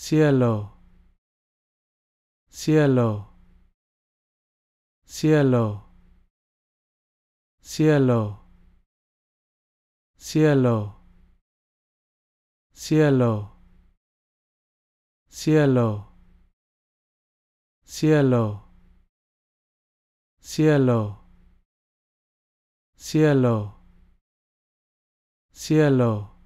cielo, cielo, cielo, cielo, cielo, cielo, cielo, cielo, cielo, cielo, cielo